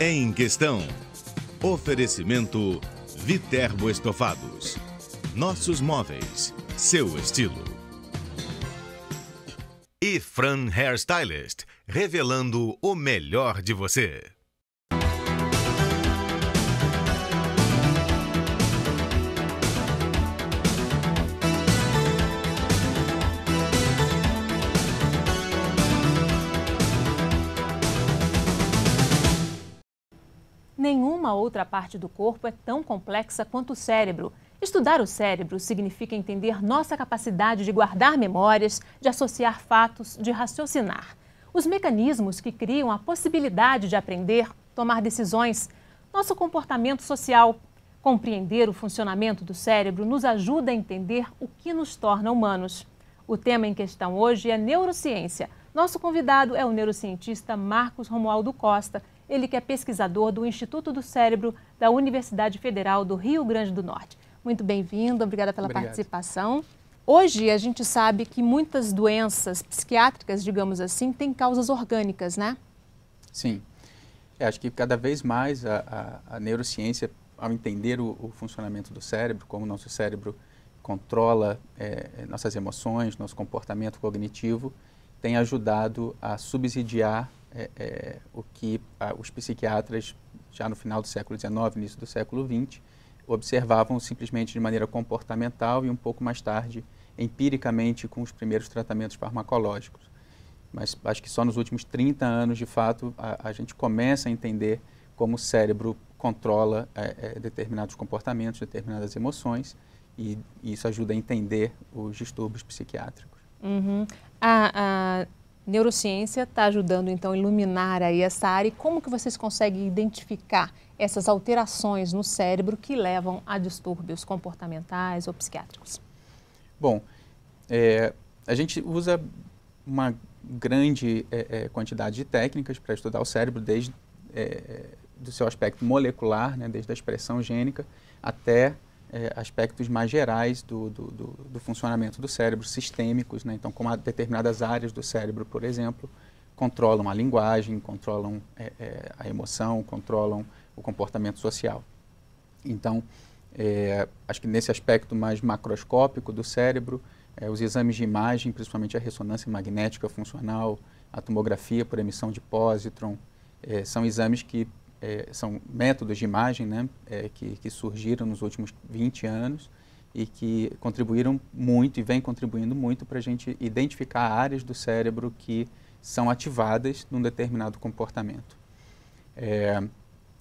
em questão. Oferecimento Viterbo Estofados. Nossos móveis, seu estilo. E Fran Hairstylist, revelando o melhor de você. outra parte do corpo é tão complexa quanto o cérebro. Estudar o cérebro significa entender nossa capacidade de guardar memórias, de associar fatos, de raciocinar. Os mecanismos que criam a possibilidade de aprender, tomar decisões, nosso comportamento social. Compreender o funcionamento do cérebro nos ajuda a entender o que nos torna humanos. O tema em questão hoje é neurociência. Nosso convidado é o neurocientista Marcos Romualdo Costa, ele que é pesquisador do Instituto do Cérebro da Universidade Federal do Rio Grande do Norte. Muito bem-vindo, obrigada pela Obrigado. participação. Hoje a gente sabe que muitas doenças psiquiátricas, digamos assim, têm causas orgânicas, né? Sim. Eu é, acho que cada vez mais a, a, a neurociência, ao entender o, o, funcionamento do cérebro, como o nosso cérebro controla é, é nossas emoções, nosso comportamento cognitivo, tem ajudado a subsidiar é, é, o que a, os psiquiatras, já no final do século XIX, início do século XX, observavam simplesmente de maneira comportamental e um pouco mais tarde, empiricamente, com os primeiros tratamentos farmacológicos. Mas acho que só nos últimos 30 anos, de fato, a, a gente começa a entender como o cérebro controla é, é, determinados comportamentos, determinadas emoções, e, e isso ajuda a entender os distúrbios psiquiátricos. Uhum. A, Neurociência está ajudando então a iluminar aí essa área e como que vocês conseguem identificar essas alterações no cérebro que levam a distúrbios comportamentais ou psiquiátricos? Bom, é, a gente usa uma grande é, é quantidade de técnicas para estudar o cérebro, desde é, é, do seu aspecto molecular, né, desde a expressão gênica até é, aspectos mais gerais do, do, do, do, funcionamento do cérebro, sistêmicos, né? então como determinadas áreas do cérebro, por exemplo, controlam a linguagem, controlam é, é, a emoção, controlam o comportamento social. Então, é, acho que nesse aspecto mais macroscópico do cérebro, é, os exames de imagem, principalmente a ressonância magnética funcional, a tomografia por emissão de pósitron, é, são exames que é, são métodos de imagem né, é, que, que, surgiram nos últimos 20 anos e que contribuíram muito e vêm contribuindo muito para a gente identificar áreas do cérebro que são ativadas num determinado comportamento. É,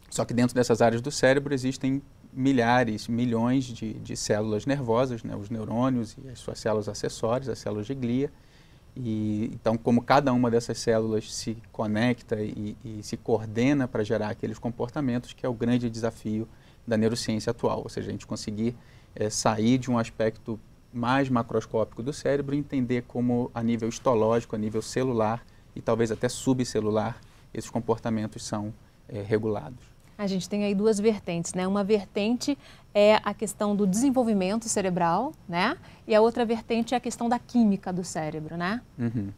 só que dentro dessas áreas do cérebro existem milhares, milhões de, de células nervosas, né, os neurônios e as suas células acessórias, as células de glia, e, então, como cada uma dessas células se conecta e, e se coordena para gerar aqueles comportamentos, que é o grande desafio da neurociência atual, ou seja, a gente conseguir é, sair de um aspecto mais macroscópico do cérebro e entender como, a nível histológico, a nível celular e talvez até subcelular, esses comportamentos são é, regulados. A gente tem aí duas vertentes, né? Uma vertente é a questão do desenvolvimento cerebral, né? E a outra vertente é a questão da química do cérebro, né? Uhum.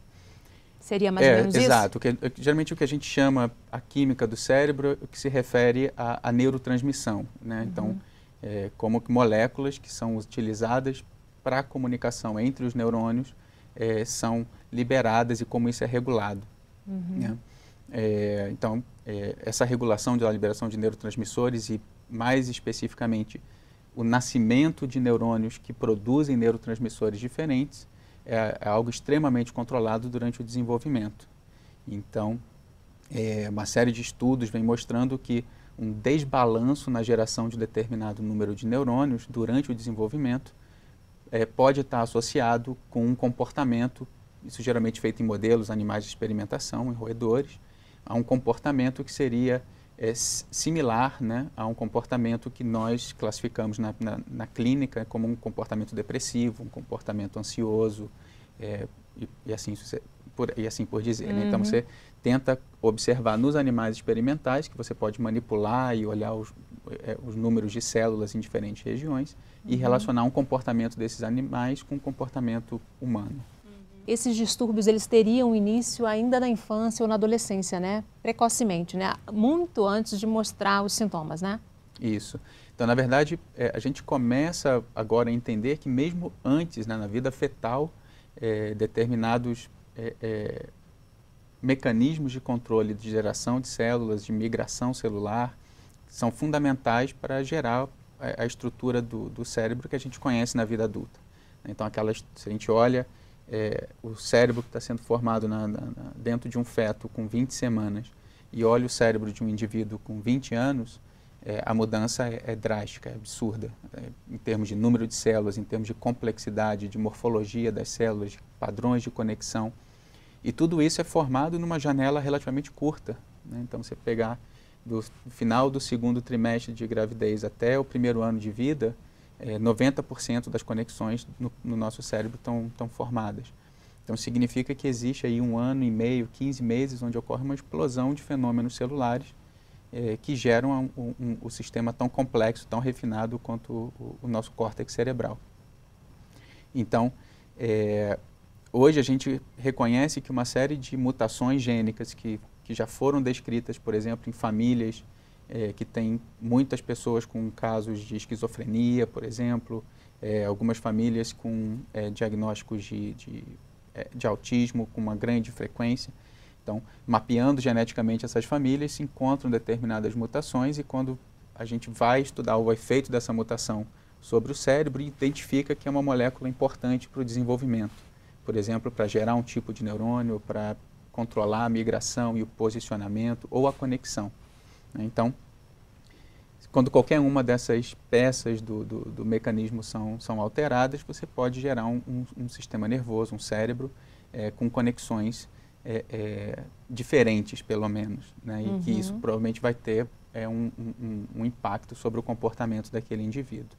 Seria mais é, ou menos exato. isso? Exato. Geralmente o que a gente chama a química do cérebro o que se refere à, à neurotransmissão, né? Uhum. Então, é, como que moléculas que são utilizadas para a comunicação entre os neurônios é, são liberadas e como isso é regulado. Uhum. Né? É, então, é, essa regulação da liberação de neurotransmissores e, mais especificamente, o nascimento de neurônios que produzem neurotransmissores diferentes é, é algo extremamente controlado durante o desenvolvimento. Então, é, uma série de estudos vem mostrando que um desbalanço na geração de determinado número de neurônios durante o desenvolvimento é, pode estar associado com um comportamento, isso geralmente feito em modelos, animais de experimentação, em roedores, a um comportamento que seria é, similar né, a um comportamento que nós classificamos na, na, na, clínica como um comportamento depressivo, um comportamento ansioso é, e, e, assim, por, e assim por dizer. Uhum. Né? Então uhum. você tenta observar nos animais experimentais, que você pode manipular e olhar os, é, os números de células em diferentes regiões, uhum. e relacionar um comportamento desses animais com o um comportamento humano esses distúrbios eles teriam início ainda na infância ou na adolescência, né? Precocemente, né? Muito antes de mostrar os sintomas, né? Isso. Então, na verdade, é, a gente começa agora a entender que mesmo antes, né, na vida fetal, é, determinados é, é mecanismos de controle de geração de células, de migração celular, são fundamentais para gerar a, a estrutura do, do cérebro que a gente conhece na vida adulta. Então, aquelas, se a gente olha é, o cérebro que está sendo formado na, na, na, dentro de um feto com 20 semanas e olha o cérebro de um indivíduo com 20 anos, é, a mudança é, é, drástica, é absurda, é, em termos de número de células, em termos de complexidade, de morfologia das células, de padrões de conexão. E tudo isso é formado numa janela relativamente curta. Né? Então, você pegar do final do segundo trimestre de gravidez até o primeiro ano de vida, é, 90% das conexões no, no nosso cérebro estão formadas. Então, significa que existe aí um ano e meio, 15 meses, onde ocorre uma explosão de fenômenos celulares é, que geram o um, um, sistema tão complexo, tão refinado quanto o, o nosso córtex cerebral. Então, é, hoje a gente reconhece que uma série de mutações gênicas que, que já foram descritas, por exemplo, em famílias é, que tem muitas pessoas com casos de esquizofrenia, por exemplo, é, algumas famílias com é, diagnósticos de, de, é, de, autismo com uma grande frequência. Então, mapeando geneticamente essas famílias, se encontram determinadas mutações e quando a gente vai estudar o efeito dessa mutação sobre o cérebro, identifica que é uma molécula importante para o desenvolvimento. Por exemplo, para gerar um tipo de neurônio, para controlar a migração e o posicionamento ou a conexão. Né? Então, quando qualquer uma dessas peças do, do, do mecanismo são, são alteradas, você pode gerar um, um, um sistema nervoso, um cérebro, é, com conexões é, é, diferentes, pelo menos. Né? E uhum. que isso uhum. provavelmente vai ter é, um, um, impacto sobre o comportamento daquele indivíduo.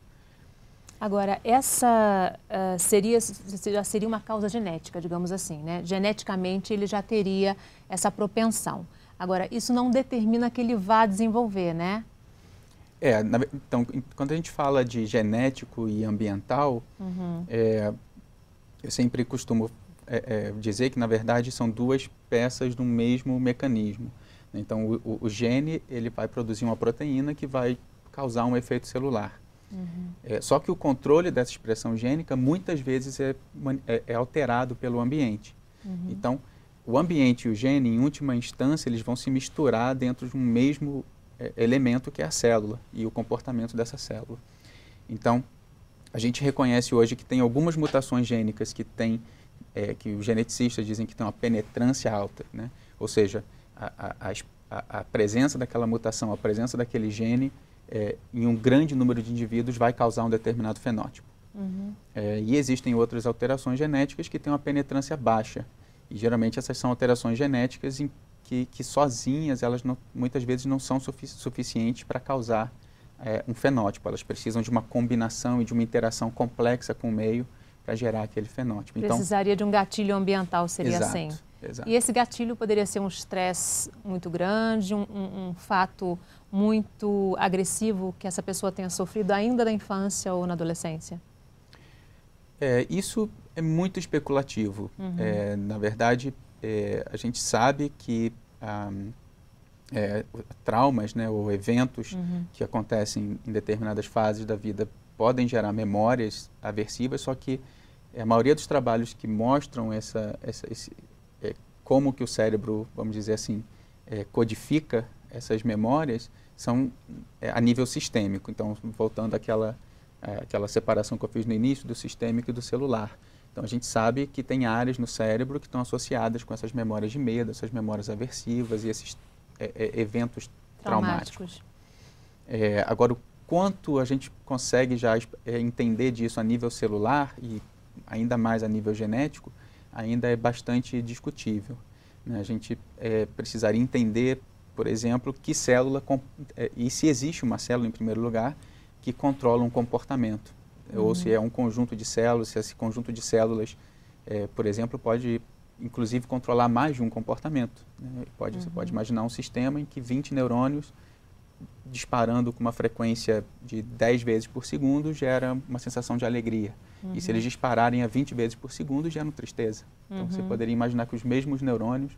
Agora, essa uh, seria, já seria uma causa genética, digamos assim, né? Geneticamente ele já teria essa propensão. Agora, isso não determina que ele vá desenvolver, né? É, na, então, quando a gente fala de genético e ambiental, uhum. é, eu sempre costumo é, é, dizer que, na verdade, são duas peças do mesmo mecanismo. Né? Então, o, o, o, gene ele vai produzir uma proteína que vai causar um efeito celular. Uhum. É, só que o controle dessa expressão gênica muitas vezes é, é, é alterado pelo ambiente. Uhum. Então, o ambiente e o gene, em última instância, eles vão se misturar dentro de um mesmo é, elemento que é a célula e o comportamento dessa célula. Então, a gente reconhece hoje que tem algumas mutações gênicas que tem, é, que os geneticistas dizem que tem uma penetrância alta, né? ou seja, a, a, a, presença daquela mutação, a presença daquele gene é, em um grande número de indivíduos vai causar um determinado fenótipo. Uhum. É, e existem outras alterações genéticas que têm uma penetrância baixa, e geralmente essas são alterações genéticas em que, que sozinhas elas não, muitas vezes não são sufic suficientes para causar é, um fenótipo. Elas precisam de uma combinação e de uma interação complexa com o meio para gerar aquele fenótipo. Então Precisaria então, de um gatilho ambiental, seria exato, assim. Exato. E esse gatilho poderia ser um estresse muito grande, um, um, um, fato muito agressivo que essa pessoa tenha sofrido ainda na infância ou na adolescência? É, isso é muito especulativo. Uhum. É, na verdade, é, a gente sabe que ah, é, traumas né, ou eventos uhum. que acontecem em determinadas fases da vida podem gerar memórias aversivas, só que é, a maioria dos trabalhos que mostram essa, essa esse, é, como que o cérebro, vamos dizer assim, é, codifica essas memórias são é, a nível sistêmico. Então, voltando àquela, àquela separação que eu fiz no início do sistêmico e do celular. Então a gente sabe que tem áreas no cérebro que estão associadas com essas memórias de medo, essas memórias aversivas e esses é, é, eventos traumáticos. traumáticos. É, agora, o quanto a gente consegue já é, entender disso a nível celular e ainda mais a nível genético, ainda é bastante discutível. Né? A gente é, precisaria entender, por exemplo, que célula, é, e se existe uma célula, em primeiro lugar, que controla um comportamento uhum. ou se uhum. é um conjunto de células, se esse conjunto de células, é, por exemplo, pode inclusive controlar mais de um comportamento. Né? Pode, uhum. Você pode uhum. imaginar um sistema em que 20 neurônios disparando com uma frequência de 10 vezes por segundo gera uma sensação de alegria. Uhum. E se eles uhum. dispararem a 20 vezes por segundo, geram tristeza. Então uhum. você poderia imaginar que os mesmos neurônios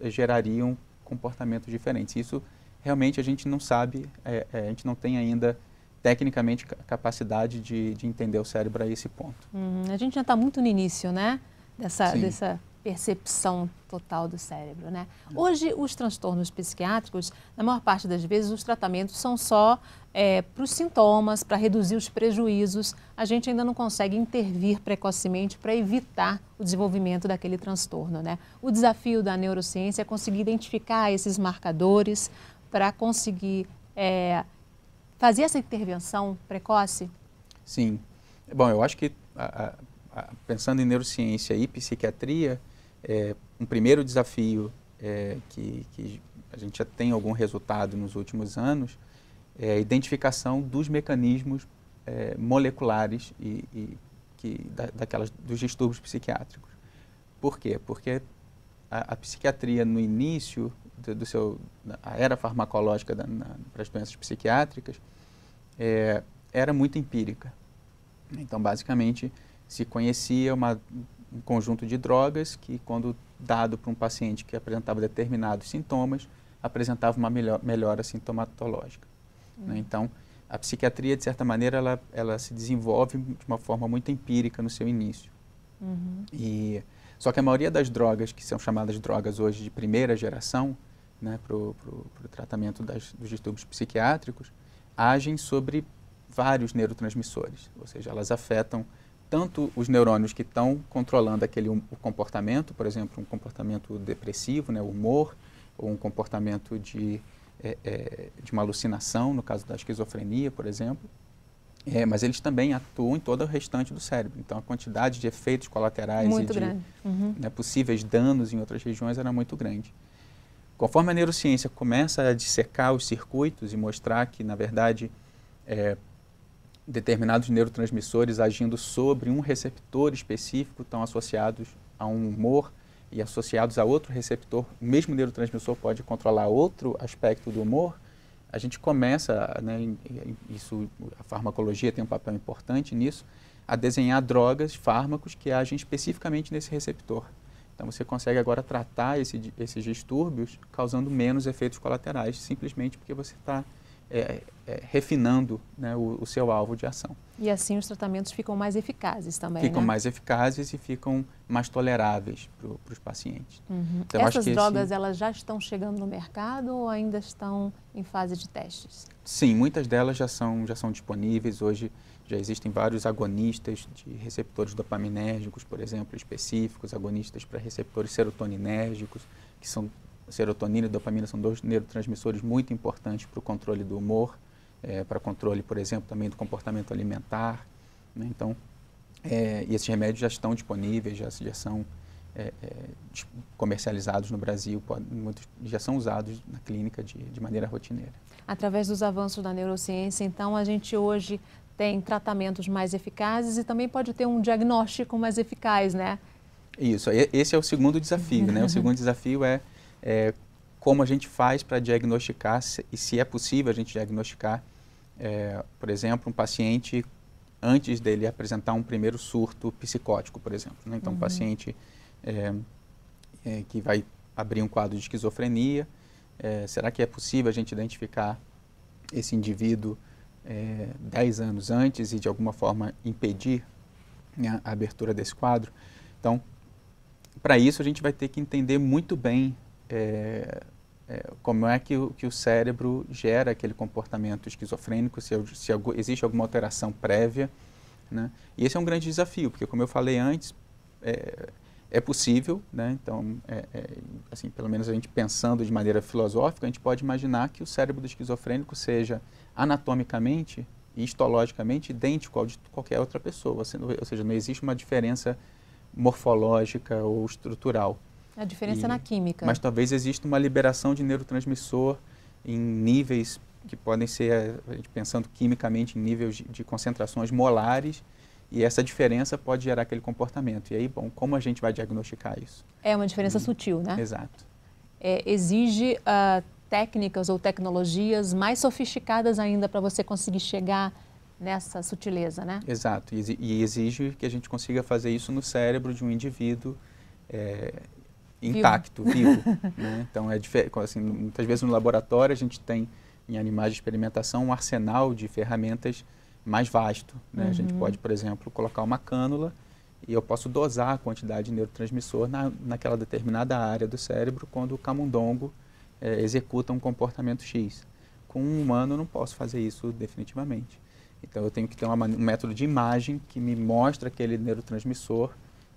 eh, gerariam comportamentos diferentes. Isso realmente a gente não sabe, é, é, a gente não tem ainda tecnicamente, capacidade de, de entender o cérebro a esse ponto. Uhum. a gente já está muito no início, né? Dessa, dessa percepção total do cérebro, né? Hoje, os transtornos psiquiátricos, na maior parte das vezes, os tratamentos são só é, para os sintomas, para reduzir os prejuízos. A gente ainda não consegue intervir precocemente para evitar o desenvolvimento daquele transtorno, né? O desafio da neurociência é conseguir identificar esses marcadores para conseguir é, fazer essa intervenção precoce? Sim. Bom, eu acho que a, a, pensando em neurociência e psiquiatria, é, um primeiro desafio é, que, que, a gente já tem algum resultado nos últimos anos é a identificação dos mecanismos é, moleculares e, e que, da, daquelas, dos distúrbios psiquiátricos. Por quê? Porque a, a psiquiatria, no início, do, do seu, a era farmacológica para as doenças psiquiátricas é, era muito empírica. Então, basicamente, se conhecia uma, um conjunto de drogas que, quando dado para um paciente que apresentava determinados sintomas, apresentava uma melhor, melhora sintomatológica. Hum. Né? Então, a psiquiatria, de certa maneira, ela, ela se desenvolve de uma forma muito empírica no seu início. Uhum. E, só que a maioria das drogas que são chamadas drogas hoje de primeira geração, né, para o tratamento das, dos distúrbios psiquiátricos, agem sobre vários neurotransmissores, ou seja, elas afetam tanto os neurônios que estão controlando aquele um, comportamento, por exemplo, um comportamento depressivo, né, humor, ou um comportamento de, é, é, de uma alucinação, no caso da esquizofrenia, por exemplo, é, mas eles também atuam em todo o restante do cérebro. Então, a quantidade de efeitos colaterais muito e de uhum. né, possíveis danos em outras regiões era muito grande. Conforme a neurociência começa a dissecar os circuitos e mostrar que, na verdade, é, determinados neurotransmissores agindo sobre um receptor específico estão associados a um humor e associados a outro receptor, o mesmo neurotransmissor pode controlar outro aspecto do humor, a gente começa, né, isso, a farmacologia tem um papel importante nisso, a desenhar drogas, fármacos que agem especificamente nesse receptor. Então você consegue agora tratar esse, esses distúrbios causando menos efeitos colaterais, simplesmente porque você está é, é, refinando né, o, o, seu alvo de ação. E assim os tratamentos ficam mais eficazes também. Ficam né? mais eficazes e ficam mais toleráveis para os pacientes. Uhum. Então, Essas drogas esse... elas já estão chegando no mercado ou ainda estão em fase de testes? Sim, muitas delas já são, já são disponíveis hoje. Já existem vários agonistas de receptores dopaminérgicos, por exemplo, específicos, agonistas para receptores serotoninérgicos, que são serotonina e dopamina são dois neurotransmissores muito importantes para o controle do humor, é, para controle, por exemplo, também do comportamento alimentar. Né? Então, é, e esses remédios já estão disponíveis, já, já são é, é comercializados no Brasil, pode, muitos, já são usados na clínica de, de maneira rotineira. Através dos avanços da neurociência, então, a gente hoje tem tratamentos mais eficazes e também pode ter um diagnóstico mais eficaz, né? Isso, esse é o segundo desafio, né? O segundo desafio é, é como a gente faz para diagnosticar se, e se é possível a gente diagnosticar, é, por exemplo, um paciente antes dele apresentar um primeiro surto psicótico, por exemplo. Né? Então, uhum. um paciente é, é, que vai abrir um quadro de esquizofrenia, é, será que é possível a gente identificar esse indivíduo é, 10 anos antes e de alguma forma impedir né, a abertura desse quadro. Então, para isso a gente vai ter que entender muito bem é, é, como é que o, que o cérebro gera aquele comportamento esquizofrênico, se, se existe alguma alteração prévia. Né? E esse é um grande desafio, porque como eu falei antes, é, é possível, né? então, é, é, assim, pelo menos a gente pensando de maneira filosófica, a gente pode imaginar que o cérebro do esquizofrênico seja anatomicamente e histologicamente idêntico ao de qualquer outra pessoa, ou seja, não existe uma diferença morfológica ou estrutural. A diferença e, na química. Mas talvez exista uma liberação de neurotransmissor em níveis que podem ser, eh, pensando quimicamente, em níveis de concentrações molares, e essa diferença pode gerar aquele comportamento. E aí, bom, como a gente vai diagnosticar isso? É uma diferença hum. sutil, né? Exato. É, exige uh, técnicas ou tecnologias mais sofisticadas ainda para você conseguir chegar nessa sutileza, né? Exato, e exige que a gente consiga fazer isso no cérebro de um indivíduo é, intacto, vivo. vivo né? Então, é assim, muitas vezes no laboratório a gente tem em animais de experimentação um arsenal de ferramentas mais vasto. Né? Uhum. A gente uhum. pode, por exemplo, colocar uma cânula e eu posso dosar a quantidade de neurotransmissor na, naquela determinada área do cérebro quando o camundongo é, executa um comportamento X. Com um humano, eu não posso fazer isso definitivamente. Então, eu tenho que ter uma, um método de imagem que me mostra aquele neurotransmissor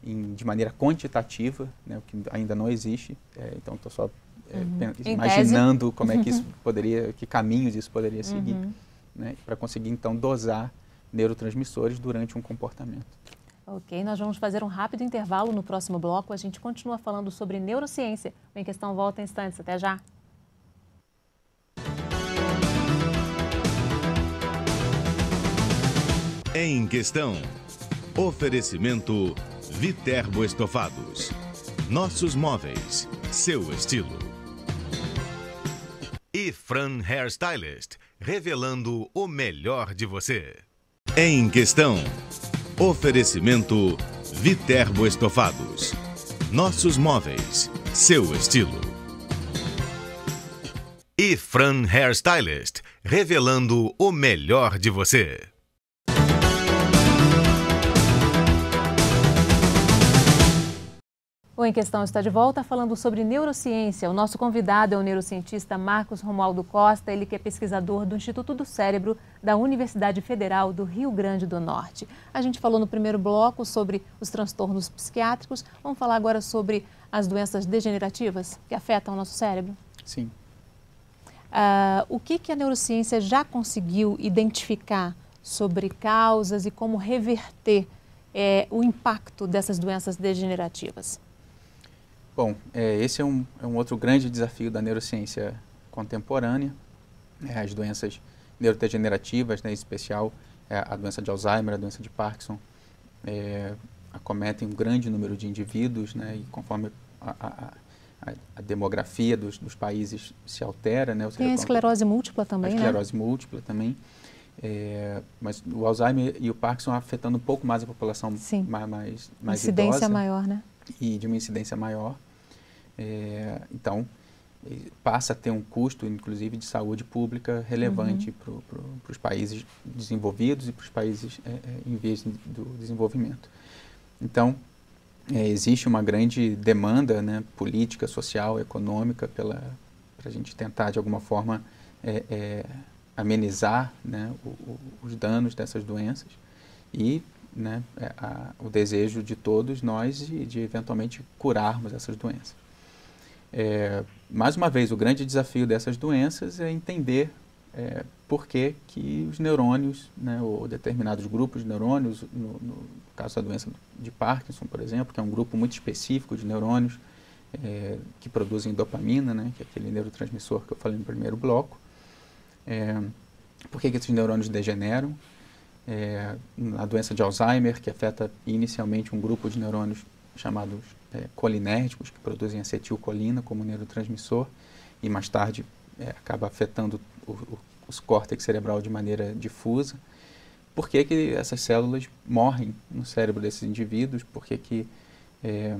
em, de maneira quantitativa, né, o que ainda não existe. É, então, estou só é, uhum. imaginando como é que isso uhum. poderia, que caminhos isso poderia seguir, uhum. né, para conseguir então dosar neurotransmissores durante um comportamento. Ok, nós vamos fazer um rápido intervalo no próximo bloco. A gente continua falando sobre neurociência. O Em Questão volta em instantes. Até já! Em Questão. Oferecimento Viterbo Estofados. Nossos móveis, seu estilo. E Fran Hairstylist, revelando o melhor de você. Em Questão. Oferecimento Viterbo Estofados. Nossos móveis, seu estilo. E Fran Hairstylist, revelando o melhor de você. O Em Questão está de volta falando sobre neurociência. O nosso convidado é o neurocientista Marcos Romualdo Costa, ele que é pesquisador do Instituto do Cérebro da Universidade Federal do Rio Grande do Norte. A gente falou no primeiro bloco sobre os transtornos psiquiátricos, vamos falar agora sobre as doenças degenerativas que afetam o nosso cérebro? Sim. Uh, o que, que a neurociência já conseguiu identificar sobre causas e como reverter eh, o impacto dessas doenças degenerativas? Bom, é, esse é um, é um outro grande desafio da neurociência contemporânea, né, as doenças neurodegenerativas, né, em especial é, a doença de Alzheimer, a doença de Parkinson, é, acometem um grande número de indivíduos, né, e conforme a, a, a, a demografia dos, dos, países se altera, né, tem a esclerose múltipla também, a né? esclerose né? múltipla também, é, mas o Alzheimer e o Parkinson afetando um pouco mais a população Sim. mais mais, mais incidência idosa. maior, né? e de uma incidência maior. É, então, passa a ter um custo, inclusive, de saúde pública relevante uhum. para pro, os países desenvolvidos e para os países é, é, em vias do desenvolvimento. Então, é, existe uma grande demanda né, política, social, econômica para a gente tentar, de alguma forma, é, é, amenizar né, o, o, os danos dessas doenças e né, é, a, o desejo de todos nós de, de eventualmente curarmos essas doenças. É, mais uma vez, o grande desafio dessas doenças é entender é, por que, que os neurônios, né, ou determinados grupos de neurônios, no, no, caso da doença de Parkinson, por exemplo, que é um grupo muito específico de neurônios é, que produzem dopamina, né, que é aquele neurotransmissor que eu falei no primeiro bloco, é, por que, que esses neurônios degeneram é, a doença de Alzheimer, que afeta inicialmente um grupo de neurônios chamados é, colinérgicos, que produzem acetilcolina como neurotransmissor, e mais tarde é, acaba afetando o, o, os córtex cerebral de maneira difusa. Por que, que essas células morrem no cérebro desses indivíduos? Por que, que é,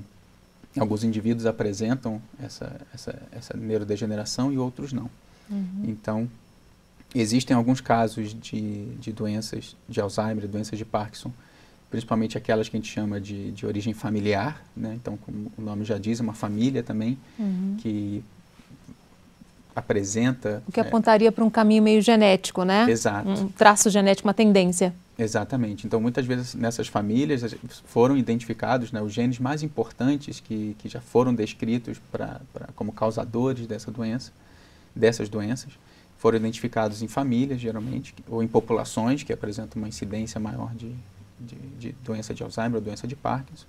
alguns indivíduos apresentam essa, essa, essa neurodegeneração e outros não? Uhum. Então, Existem alguns casos de, de doenças de Alzheimer, doenças de Parkinson, principalmente aquelas que a gente chama de, de origem familiar, né? então, como o nome já diz, uma família também uhum. que apresenta. O que é, apontaria é, para um caminho meio genético, né? Exato. Um traço genético, uma tendência. Exatamente. Então, muitas vezes nessas famílias foram identificados né, os genes mais importantes que, que já foram descritos pra, pra como causadores dessa doença, dessas doenças foram identificados em famílias, geralmente, ou em populações que apresentam uma incidência maior de, de, de doença de Alzheimer ou doença de Parkinson.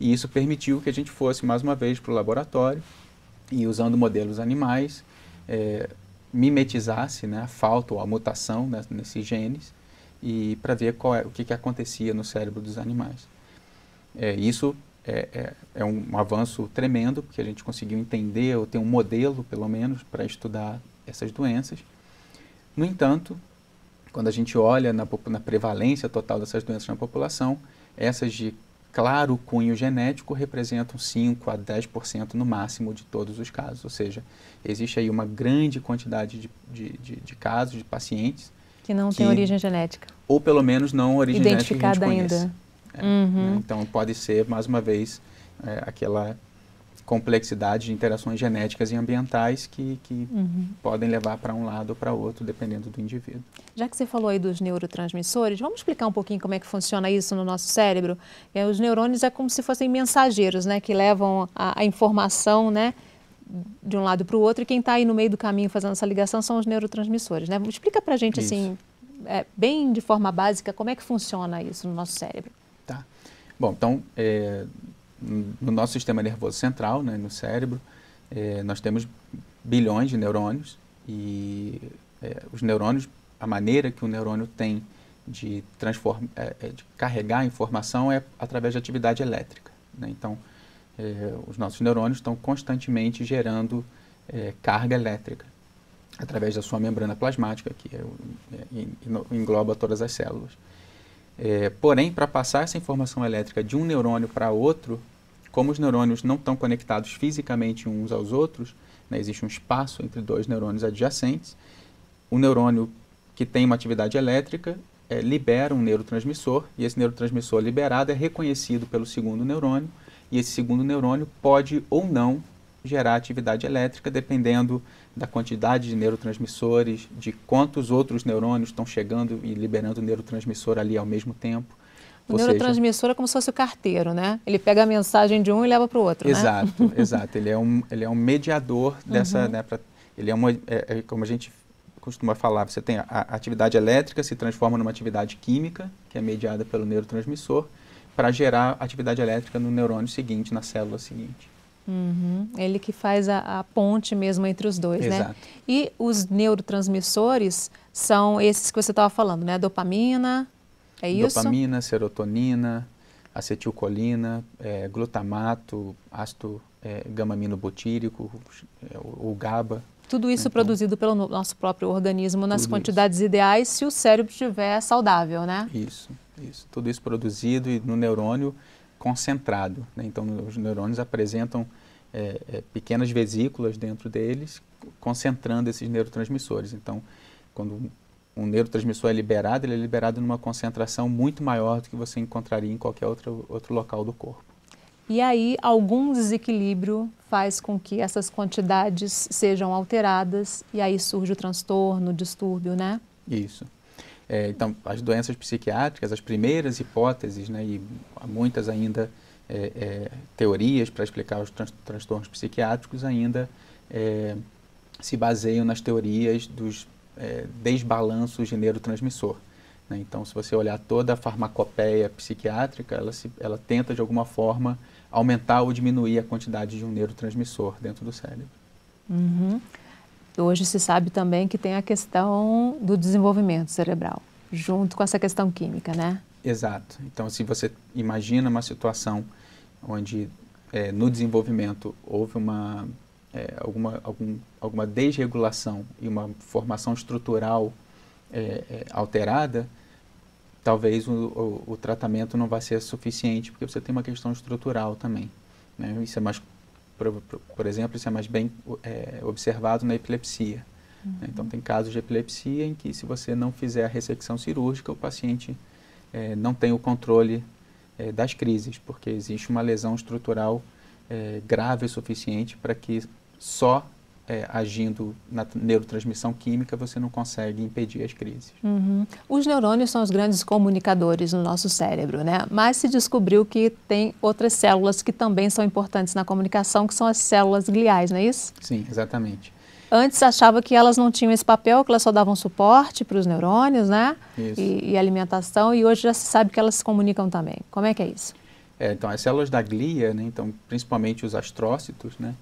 E isso permitiu que a gente fosse, mais uma vez, para o laboratório e, usando modelos animais, é, mimetizasse né, a falta ou a mutação né, nesses genes e para ver é, o que, que, acontecia no cérebro dos animais. É, isso é, é, é, um avanço tremendo, porque a gente conseguiu entender ou ter um modelo, pelo menos, para estudar essas doenças. No entanto, quando a gente olha na, na prevalência total dessas doenças na população, essas de claro cunho genético representam 5 a 10% no máximo de todos os casos. Ou seja, existe aí uma grande quantidade de, de, de, de casos, de pacientes. Que não que, tem origem genética. Ou pelo menos não origem genética que Ainda. É, né? uhum. né? Então pode ser, mais uma vez, é, aquela complexidade de interações genéticas e ambientais que, que uhum. podem levar para um lado ou para outro, dependendo do indivíduo. Já que você falou aí dos neurotransmissores, vamos explicar um pouquinho como é que funciona isso no nosso cérebro? É, os neurônios é como se fossem mensageiros, né, que levam a, a informação, né, de um lado para o outro, e quem está aí no meio do caminho fazendo essa ligação são os neurotransmissores, né? Explica para a gente, assim, isso. assim, é, bem de forma básica, como é que funciona isso no nosso cérebro. Tá. Bom, então, é, no nosso sistema nervoso central, né, no cérebro, é, nós temos bilhões de neurônios e é, os neurônios, a maneira que o neurônio tem de, transform, é, é de carregar a informação é através de atividade elétrica. Né? Então, é, os nossos neurônios estão constantemente gerando é, carga elétrica através da sua membrana plasmática, que engloba todas as células. É, porém, para passar essa informação elétrica de um neurônio para outro, como os neurônios não estão conectados fisicamente uns aos outros, né, existe um espaço entre dois neurônios adjacentes, o neurônio que tem uma atividade elétrica é, libera um neurotransmissor, e esse neurotransmissor liberado é reconhecido pelo segundo neurônio, e esse segundo neurônio pode ou não gerar atividade elétrica, dependendo da quantidade de neurotransmissores, de quantos outros neurônios estão chegando e liberando neurotransmissor ali ao mesmo tempo. O Ou neurotransmissor seja, é como se fosse o carteiro, né? Ele pega a mensagem de um e leva para o outro, né? exato, né? Exato, Ele é um, ele é um mediador dessa, uhum. né? Pra, ele é uma, é, é, como a gente costuma falar, você tem a, a atividade elétrica se transforma numa atividade química, que é mediada pelo neurotransmissor, para gerar atividade elétrica no neurônio seguinte, na célula seguinte. Uhum. Ele que faz a, a, ponte mesmo entre os dois, né? Exato. né? E os neurotransmissores são esses que você estava falando, né? Dopamina, é isso? Dopamina, serotonina, acetilcolina, é, glutamato, ácido é, gama-aminobutírico, é, o, o GABA. Tudo isso então, produzido pelo nosso próprio organismo nas quantidades isso. ideais se o cérebro estiver saudável, né? Isso, isso. Tudo isso produzido e no neurônio concentrado. Né? Então, os neurônios apresentam é, é, pequenas vesículas dentro deles, concentrando esses neurotransmissores. Então, quando um neurotransmissor é liberado, ele é liberado numa concentração muito maior do que você encontraria em qualquer outro, outro local do corpo. E aí, algum desequilíbrio faz com que essas quantidades sejam alteradas e aí surge o transtorno, o distúrbio, né? Isso. É, então, as doenças psiquiátricas, as primeiras hipóteses, né, e há muitas ainda é, é, teorias para explicar os tran transtornos psiquiátricos, ainda é, se baseiam nas teorias dos é, desbalanços de neurotransmissor. Né? Então, se você olhar toda a farmacopeia psiquiátrica, ela, se, ela tenta, de alguma forma, aumentar ou diminuir a quantidade de um neurotransmissor dentro do cérebro. Uhum. Hoje se sabe também que tem a questão do desenvolvimento cerebral, junto com essa questão química, né? Exato. Então, se você imagina uma situação onde é, no desenvolvimento houve uma, é, alguma, algum, alguma desregulação e uma formação estrutural é, é alterada, talvez o, o, o, tratamento não vá ser suficiente, porque você tem uma questão estrutural também. Né? Isso é mais por, por exemplo, isso é mais bem é, observado na epilepsia. Né? Uhum. Então, tem casos de epilepsia em que, se você não fizer a ressecção cirúrgica, o paciente é, não tem o controle é, das crises, porque existe uma lesão estrutural é, grave o suficiente para que só é, agindo na neurotransmissão química, você não consegue impedir as crises. Uhum. Os neurônios são os grandes comunicadores no nosso cérebro, né? Mas se descobriu que tem outras células que também são importantes na comunicação, que são as células gliais, não é isso? Sim, exatamente. Antes achava que elas não tinham esse papel, que elas só davam suporte para os neurônios, né? Isso. E, e alimentação, e hoje já se sabe que elas se comunicam também. Como é que é isso? É, então, as células da glia, né? então, principalmente os astrócitos, né?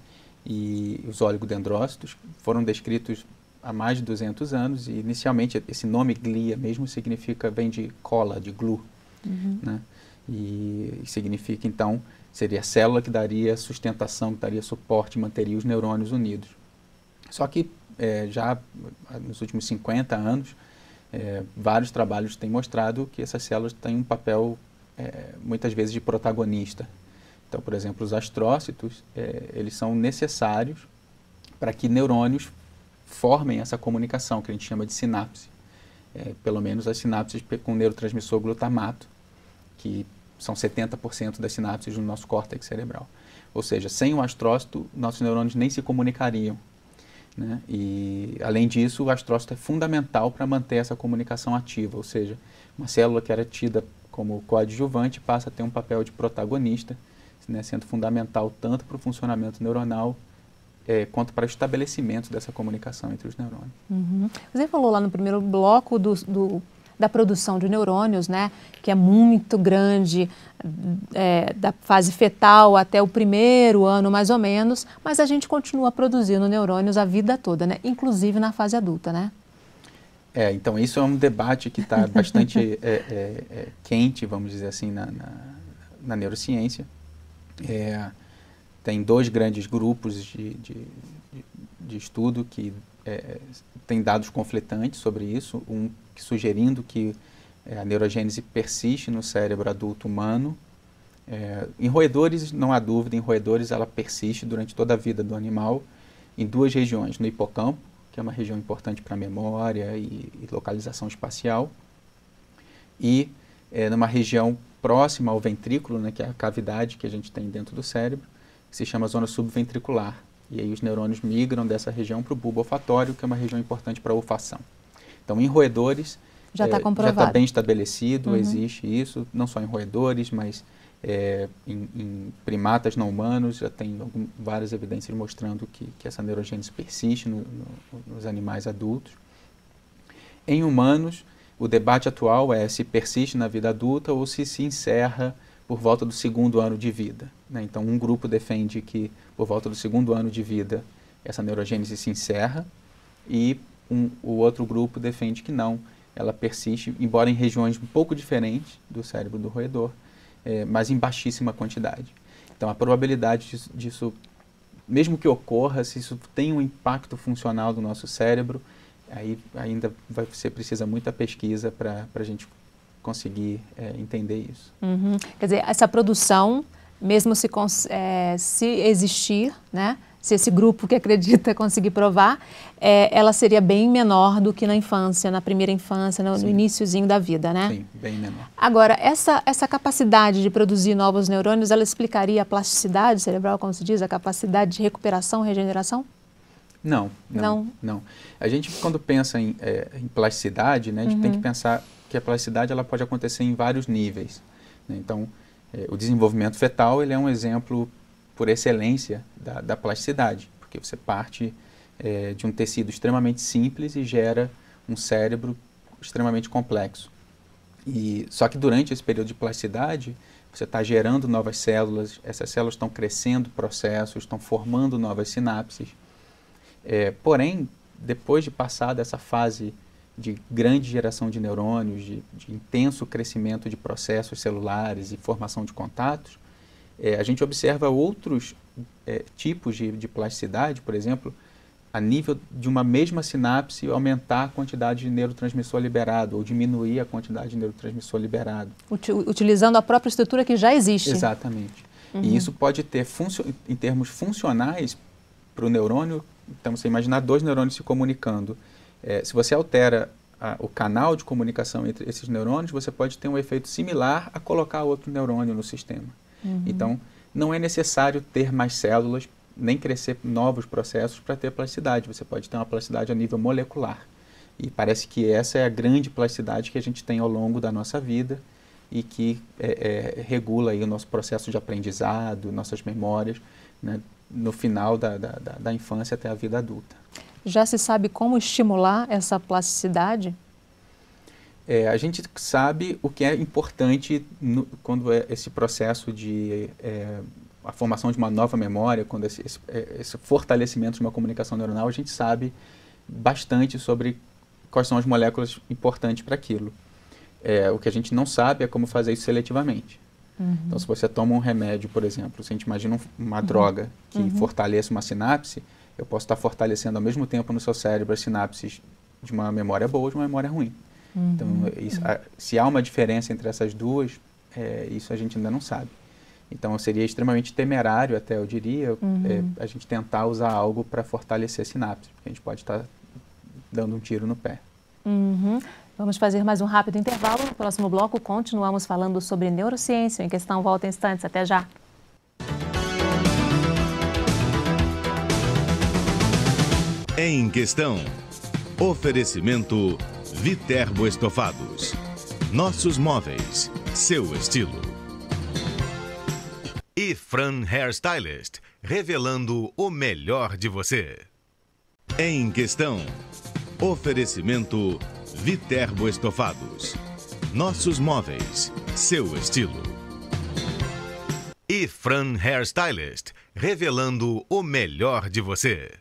e os oligodendrócitos foram descritos há mais de 200 anos e inicialmente esse nome glia mesmo significa vem de cola, de glu, uhum. né? E, e significa então seria a célula que daria sustentação, que daria suporte, manteria os neurônios unidos. Só que é, já nos últimos 50 anos é, vários trabalhos têm mostrado que essas células têm um papel é, muitas vezes de protagonista então, por exemplo, os astrócitos, é, eles são necessários para que neurônios formem essa comunicação, que a gente chama de sinapse. É, pelo menos as sinapses com neurotransmissor glutamato, que são 70% das sinapses do nosso córtex cerebral. Ou seja, sem o astrócito, nossos neurônios nem se comunicariam. Né? E, além disso, o astrócito é fundamental para manter essa comunicação ativa, ou seja, uma célula que era tida como coadjuvante passa a ter um papel de protagonista né, né, sendo fundamental tanto para o funcionamento neuronal é, quanto para o estabelecimento dessa comunicação entre os neurônios. Uhum. Você falou lá no primeiro bloco do, do, da produção de neurônios, né, que é muito grande, é, da fase fetal até o primeiro ano mais ou menos, mas a gente continua produzindo neurônios a vida toda, né, inclusive na fase adulta, né? É, então isso é um debate que está bastante é, é, é, quente, vamos dizer assim, na, na, na neurociência é, tem dois grandes grupos de, de, de, estudo que é, têm dados conflitantes sobre isso, um sugerindo que é, a neurogênese persiste no cérebro adulto humano. É, em roedores, não há dúvida, em roedores ela persiste durante toda a vida do animal em duas regiões, no hipocampo, que é uma região importante para memória e, e localização espacial, e é, numa região próxima ao ventrículo, né, que é a cavidade que a gente tem dentro do cérebro, que se chama zona subventricular. E aí os neurônios migram dessa região para o bulbo olfatório, que é uma região importante para a olfação. Então, em roedores, já está é, tá comprovado. Já está bem estabelecido, uhum. existe isso, não só em roedores, mas é, em, em, primatas não humanos, já tem algum, várias evidências mostrando que, que essa neurogênese persiste no, no, nos animais adultos. Em humanos, o debate atual é se persiste na vida adulta ou se se encerra por volta do segundo ano de vida. Né? Então, um grupo defende que por volta do segundo ano de vida essa neurogênese se encerra e um, o outro grupo defende que não, ela persiste, embora em regiões um pouco diferentes do cérebro do roedor, é, mas em baixíssima quantidade. Então, a probabilidade disso, disso, mesmo que ocorra, se isso tem um impacto funcional do nosso cérebro, aí ainda vai, você precisa muita pesquisa para a gente conseguir é, entender isso. Uhum. Quer dizer, essa produção, mesmo se, é, se existir, né, se esse grupo que acredita conseguir provar, é, ela seria bem menor do que na infância, na primeira infância, no, Sim. iníciozinho da vida, né? Sim, bem menor. Agora, essa, essa capacidade de produzir novos neurônios, ela explicaria a plasticidade cerebral, como se diz, a capacidade de recuperação, regeneração? Não, não, não. não. A gente, quando pensa em, é, em plasticidade, né, a gente uhum. tem que uhum. pensar que a plasticidade ela pode acontecer em vários níveis. Né? Então, é, o desenvolvimento fetal ele é um exemplo por excelência da, da plasticidade, porque você parte é, de um tecido extremamente simples e gera um cérebro extremamente complexo. E só que durante esse período de plasticidade você está gerando novas células, essas células estão crescendo processos, estão formando novas sinapses. É, porém, depois de passar dessa fase de grande geração de neurônios, de, de intenso crescimento de processos celulares e formação de contatos, é, a gente observa outros é, tipos de, de, plasticidade, por exemplo, a nível de uma mesma sinapse aumentar a quantidade de neurotransmissor liberado ou diminuir a quantidade de neurotransmissor liberado. Utilizando a própria estrutura que já existe. Exatamente. Uhum. E isso pode ter, em termos funcionais, para o neurônio, então, você imaginar dois neurônios se comunicando. É, se você altera a, o canal de comunicação entre esses neurônios, você pode ter um efeito similar a colocar outro neurônio no sistema. Uhum. Então, não é necessário ter mais células, nem crescer novos processos para ter plasticidade. Você pode ter uma plasticidade a nível molecular. E parece que essa é a grande plasticidade que a gente tem ao longo da nossa vida e que é, é, regula aí o nosso processo de aprendizado, nossas memórias. Né? no final da, da, da infância até a vida adulta. Já se sabe como estimular essa plasticidade? É, a gente sabe o que é importante no, quando é esse processo de é, a formação de uma nova memória, quando esse, esse, é, esse, fortalecimento de uma comunicação neuronal, a gente sabe bastante sobre quais são as moléculas importantes para aquilo. É, o que a gente não sabe é como fazer isso seletivamente. Uhum. Então, se você toma um remédio, por exemplo, se a gente imagina uma uhum. droga que uhum. fortalece uma sinapse, eu posso estar fortalecendo ao mesmo tempo no seu cérebro as sinapses de uma memória boa e de uma memória ruim. Uhum. Então, isso, a, se há uma diferença entre essas duas, é, isso a gente ainda não sabe. Então, seria extremamente temerário, até eu diria, é, uhum. a gente tentar usar algo para fortalecer sinapse, porque a gente pode estar dando um tiro no pé. Uhum. Vamos fazer mais um rápido intervalo. No próximo bloco, continuamos falando sobre neurociência. Em questão, volta em instantes. Até já. Em questão, oferecimento Viterbo Estofados. Nossos móveis, seu estilo. E Fran Hairstylist, revelando o melhor de você. Em questão, Oferecimento Viterbo Estofados. Nossos móveis, seu estilo. E Fran Hairstylist, revelando o melhor de você.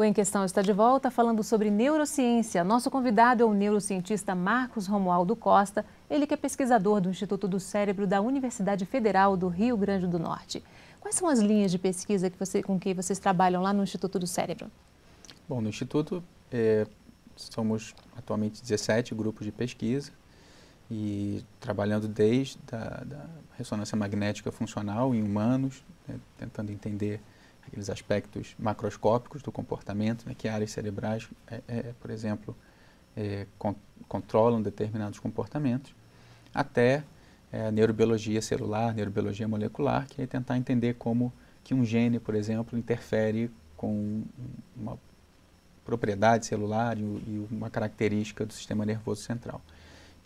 O Em Questão está de volta falando sobre neurociência. Nosso convidado é o neurocientista Marcos Romualdo Costa, ele que é pesquisador do Instituto do Cérebro da Universidade Federal do Rio Grande do Norte. Quais são as linhas de pesquisa que você, com que vocês trabalham lá no Instituto do Cérebro? Bom, no Instituto é, somos atualmente 17 grupos de pesquisa e trabalhando desde a da ressonância magnética funcional em humanos, né, tentando entender aqueles aspectos macroscópicos do comportamento, né, que áreas cerebrais, é, é, por exemplo, é, con controlam determinados comportamentos, até é, a neurobiologia celular, neurobiologia molecular, que é tentar entender como que um gene, por exemplo, interfere com uma propriedade celular e, e uma característica do sistema nervoso central.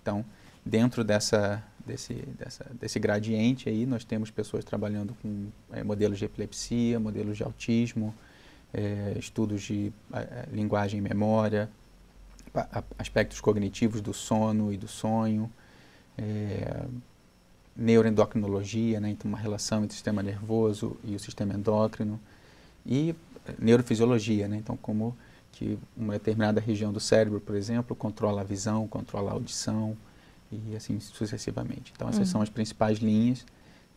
Então, dentro dessa desse, dessa, desse gradiente aí. Nós temos pessoas trabalhando com é, modelos de epilepsia, modelos de autismo, é, estudos de eh, linguagem e memória, a, aspectos cognitivos do sono e do sonho, é, neuroendocrinologia, né, então uma relação entre o sistema nervoso e o sistema endócrino, e neurofisiologia, né, então como que uma determinada região do cérebro, por exemplo, controla a visão, controla a audição, e assim sucessivamente. Então essas uhum. são as principais linhas,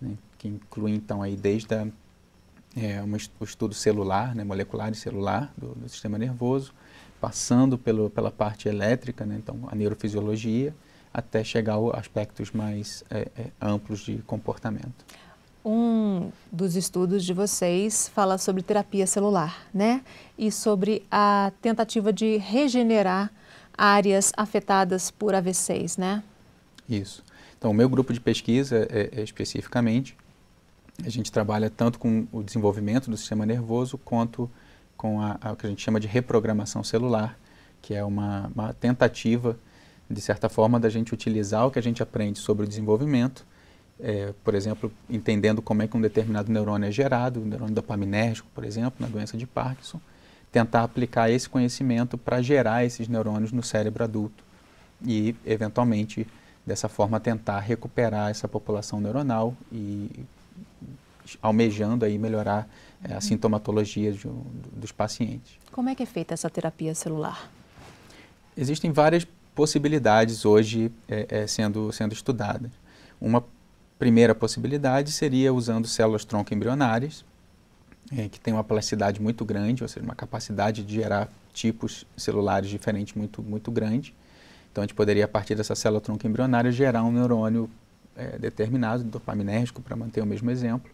né, que incluem então aí desde a, é, um o estudo celular, né, molecular e celular do, do sistema nervoso, passando pelo, pela parte elétrica, né, então a neurofisiologia, até chegar a aspectos mais é, é, amplos de comportamento. Um dos estudos de vocês fala sobre terapia celular, né? E sobre a tentativa de regenerar áreas afetadas por AV6, né? Isso. Então, o meu grupo de pesquisa, é, é, especificamente, a gente trabalha tanto com o desenvolvimento do sistema nervoso quanto com a, a que a gente chama de reprogramação celular, que é uma, uma tentativa, de certa forma, da gente utilizar o que a gente aprende sobre o desenvolvimento é, por exemplo, entendendo como é que um determinado neurônio é gerado, o neurônio dopaminérgico, por exemplo, na doença de Parkinson, tentar aplicar esse conhecimento para gerar esses neurônios no cérebro adulto e, eventualmente, dessa forma tentar recuperar essa população neuronal e almejando aí melhorar é, a uhum. sintomatologia de, dos pacientes. Como é que é feita essa terapia celular? Existem várias possibilidades hoje é, é, sendo, sendo estudadas. Uma primeira possibilidade seria usando células tronco embrionárias, é, que tem uma plasticidade muito grande, ou seja, uma capacidade de gerar tipos celulares diferentes muito, muito grande. Então, a gente poderia, a partir dessa célula tronco embrionária, gerar um neurônio é, determinado, dopaminérgico, para manter o mesmo exemplo,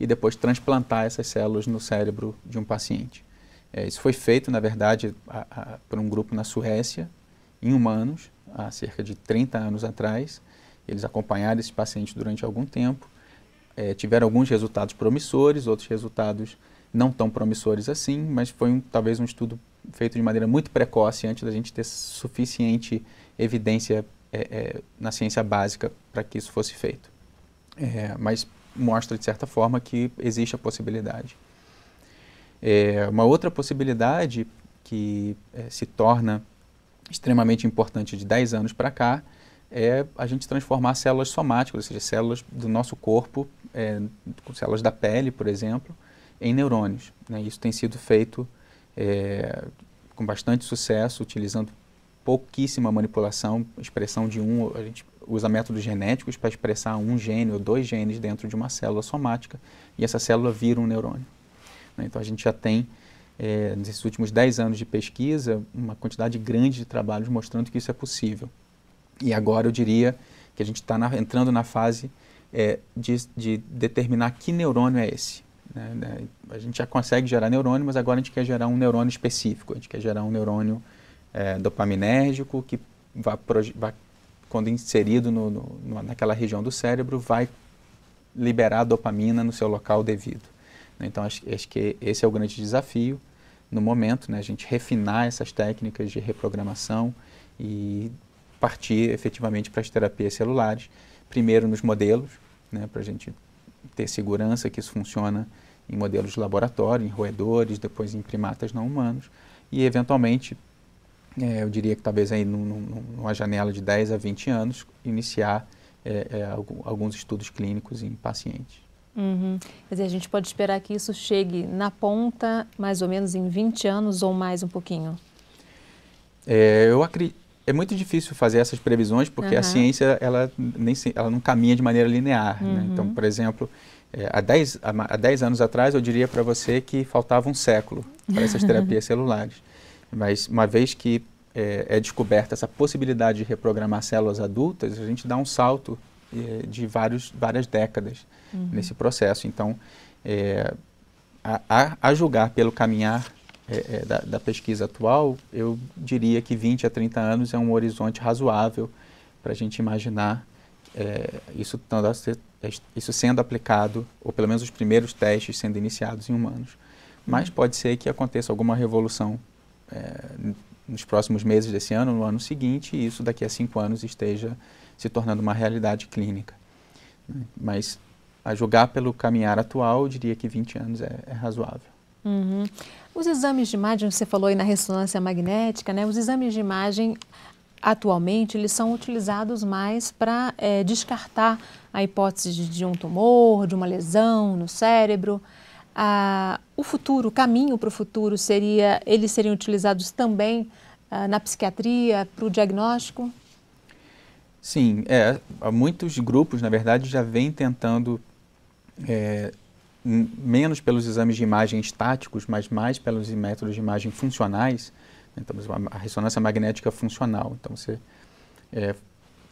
e depois transplantar essas células no cérebro de um paciente. É, isso foi feito, na verdade, a, a, por um grupo na Suécia, em humanos, há cerca de 30 anos atrás. Eles acompanharam esses pacientes durante algum tempo, é, tiveram alguns resultados promissores, outros resultados não tão promissores assim, mas foi um, talvez um estudo feito de maneira muito precoce, antes da gente ter suficiente evidência é, é, na ciência básica para que isso fosse feito. É, mas mostra, de certa forma, que existe a possibilidade. É, uma outra possibilidade que se torna extremamente importante de 10 anos para cá é a gente transformar células somáticas, ou seja, células do nosso corpo, é, células da pele, por exemplo, em neurônios. Né? Isso tem sido feito é, com bastante sucesso, utilizando pouquíssima manipulação, expressão de um, a gente usa métodos genéticos para expressar um gene ou dois genes dentro de uma célula somática e essa célula vira um neurônio. Né? Então a gente já tem, é, nesses últimos 10 anos de pesquisa, uma quantidade grande de trabalhos mostrando que isso é possível. E agora eu diria que a gente está entrando na fase é, de, de, determinar que neurônio é esse. Né? A gente já consegue gerar neurônio, mas agora a gente quer gerar um neurônio específico, a gente quer gerar um neurônio é, dopaminérgico que vai, vai quando inserido no, no, naquela região do cérebro, vai liberar dopamina no seu local devido. Né? Então, acho, acho, que esse é o grande desafio no momento, né? a gente refinar essas técnicas de reprogramação e partir efetivamente para as terapias celulares, primeiro nos modelos, né? para a gente ter segurança que isso funciona em modelos de laboratório, em roedores, depois em primatas não humanos, e eventualmente é, eu diria que talvez aí num, num, numa janela de 10 a 20 anos, iniciar é, é alguns estudos clínicos em pacientes. Uhum. Quer dizer, a gente pode esperar que isso chegue na ponta, mais ou menos em 20 anos ou mais um pouquinho? É, eu acredito. É muito difícil fazer essas previsões porque uhum. a ciência ela, nem, ela não caminha de maneira linear. Né? Uhum. Né? Então, por exemplo, é, há, dez há, há 10 anos atrás eu diria para você que faltava um século para essas terapias celulares. Mas uma vez que é, é descoberta essa possibilidade de reprogramar células adultas, a gente dá um salto é, de vários, várias décadas uhum. nesse processo. Então, é, a, a, a, julgar pelo caminhar é, é, da, da, pesquisa atual, eu diria que 20 a 30 anos é um horizonte razoável para a gente imaginar é, isso, isso sendo aplicado, ou pelo menos os primeiros testes sendo iniciados em humanos. Mas pode ser que aconteça alguma revolução é, nos próximos meses desse ano, no ano seguinte, e isso daqui a cinco anos esteja se tornando uma realidade clínica. Mas, a julgar pelo caminhar atual, eu diria que 20 anos é, é razoável. Uhum. Os exames de imagem, você falou aí na ressonância magnética, né? Os exames de imagem, atualmente, eles são utilizados mais para é, descartar a hipótese de, de um tumor, de uma lesão no cérebro o futuro, o caminho para o futuro seria eles serem utilizados também ah, na psiquiatria para o diagnóstico? Sim, é, muitos grupos, na verdade, já vêm tentando é, menos pelos exames de imagem estáticos, mas mais pelos métodos de imagem funcionais. Né? Então, a ressonância magnética funcional. Então, você, é,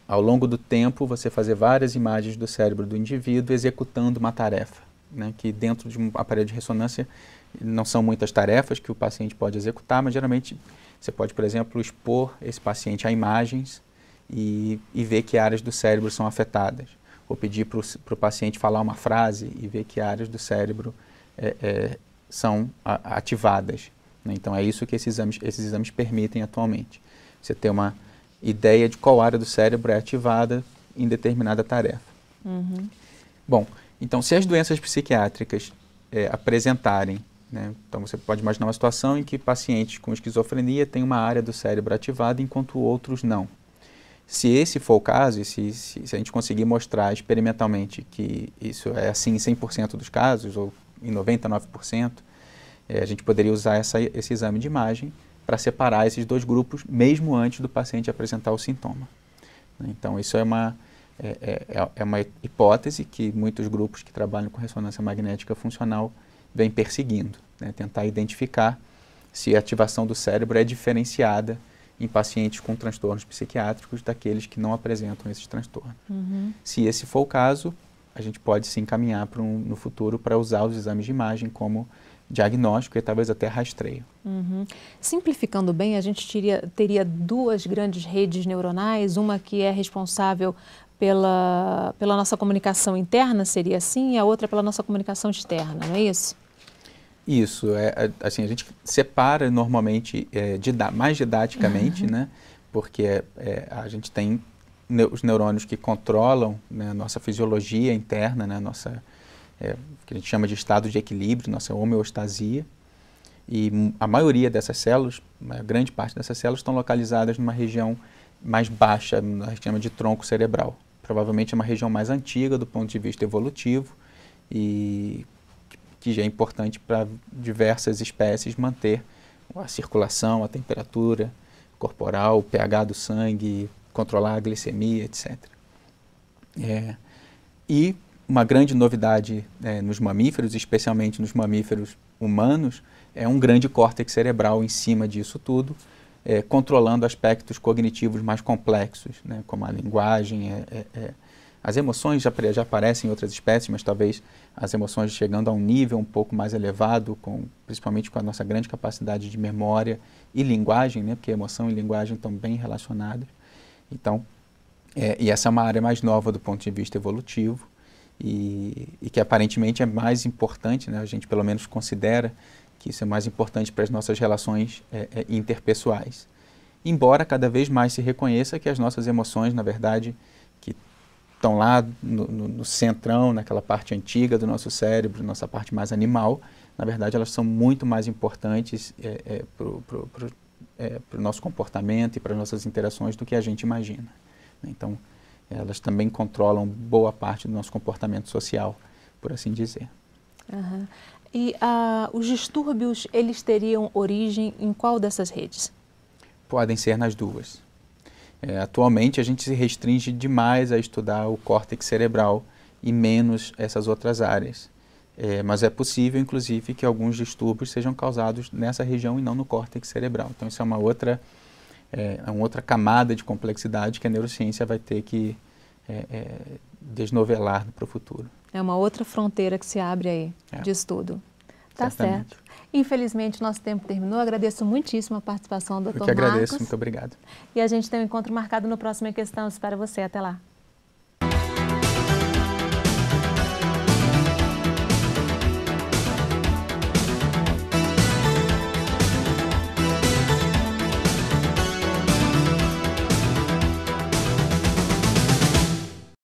ao longo do tempo, você fazer várias imagens do cérebro do indivíduo executando uma tarefa né, que dentro de um aparelho de ressonância não são muitas tarefas que o paciente pode executar, mas geralmente você pode, por exemplo, expor esse paciente a imagens e, e ver que áreas do cérebro são afetadas, ou pedir para o paciente falar uma frase e ver que áreas do cérebro é, é, são a, ativadas. Né? Então é isso que esses exames, esses exames permitem atualmente. Você ter uma ideia de qual área do cérebro é ativada em determinada tarefa. Uhum. Bom, então, se as doenças psiquiátricas é, apresentarem, né, então você pode imaginar uma situação em que pacientes com esquizofrenia têm uma área do cérebro ativada enquanto outros não. Se esse for o caso, e se, se, se a gente conseguir mostrar experimentalmente que isso é assim em 100% dos casos, ou em 99%, é, a gente poderia usar essa, esse exame de imagem para separar esses dois grupos, mesmo antes do paciente apresentar o sintoma. Então, isso é uma, é, é, é, é, uma hipótese que muitos grupos que trabalham com ressonância magnética funcional vêm perseguindo, né? tentar identificar se a ativação do cérebro é diferenciada em pacientes com transtornos psiquiátricos daqueles que não apresentam esses transtornos. Uhum. Se esse for o caso, a gente pode se encaminhar um, no futuro para usar os exames de imagem como diagnóstico e talvez até rastreio. Uhum. Simplificando bem, a gente teria, teria duas grandes redes neuronais, uma que é responsável pela, pela nossa comunicação interna, seria assim, e a outra pela nossa comunicação externa, não é isso? Isso, é, é assim, a gente separa normalmente é, dida mais didaticamente, uhum. né? Porque é, é, a gente tem ne os neurônios que controlam né, a nossa fisiologia interna, né, nossa, é, que a gente chama de estado de equilíbrio, nossa homeostasia. E a maioria dessas células, a né, grande parte dessas células, estão localizadas numa região mais baixa, na gente chama de tronco cerebral provavelmente é uma região mais antiga do ponto de vista evolutivo e que já é importante para diversas espécies manter a circulação, a temperatura corporal, o pH do sangue, controlar a glicemia, etc. É, e uma grande novidade é, nos mamíferos, especialmente nos mamíferos humanos, é um grande córtex cerebral em cima disso tudo, é, controlando aspectos cognitivos mais complexos, né, como a linguagem. É, é, é. as emoções já, já aparecem em outras espécies, mas talvez as emoções chegando a um nível um pouco mais elevado, com, principalmente com a nossa grande capacidade de memória e linguagem, né, porque emoção e linguagem estão bem relacionadas. Então, é, e essa é uma área mais nova do ponto de vista evolutivo. E, e, que aparentemente é mais importante, né? a gente pelo menos considera que isso é mais importante para as nossas relações é, é, interpessoais. Embora cada vez mais se reconheça que as nossas emoções, na verdade, que estão lá no, no, no centrão, naquela parte antiga do nosso cérebro, nossa parte mais animal, na verdade elas são muito mais importantes é, é para o é, nosso comportamento e para as nossas interações do que a gente imagina. Né? Então, elas também controlam boa parte do nosso comportamento social, por assim dizer. Uhum. E ah, os distúrbios, eles teriam origem em qual dessas redes? Podem ser nas duas. É, atualmente, a gente se restringe demais a estudar o córtex cerebral e menos essas outras áreas. É, mas é possível, inclusive, que alguns distúrbios sejam causados nessa região e não no córtex cerebral. Então, isso é uma outra, é, é uma outra camada de complexidade que a neurociência vai ter que é, é desnovelar para o futuro. É uma outra fronteira que se abre aí é. de estudo. Tá certo. Infelizmente, nosso tempo terminou. Agradeço muitíssimo a participação do Dr. Eu que agradeço, Marcos. muito obrigado. E a gente tem um encontro marcado no próximo Questão. Espero você. Até lá.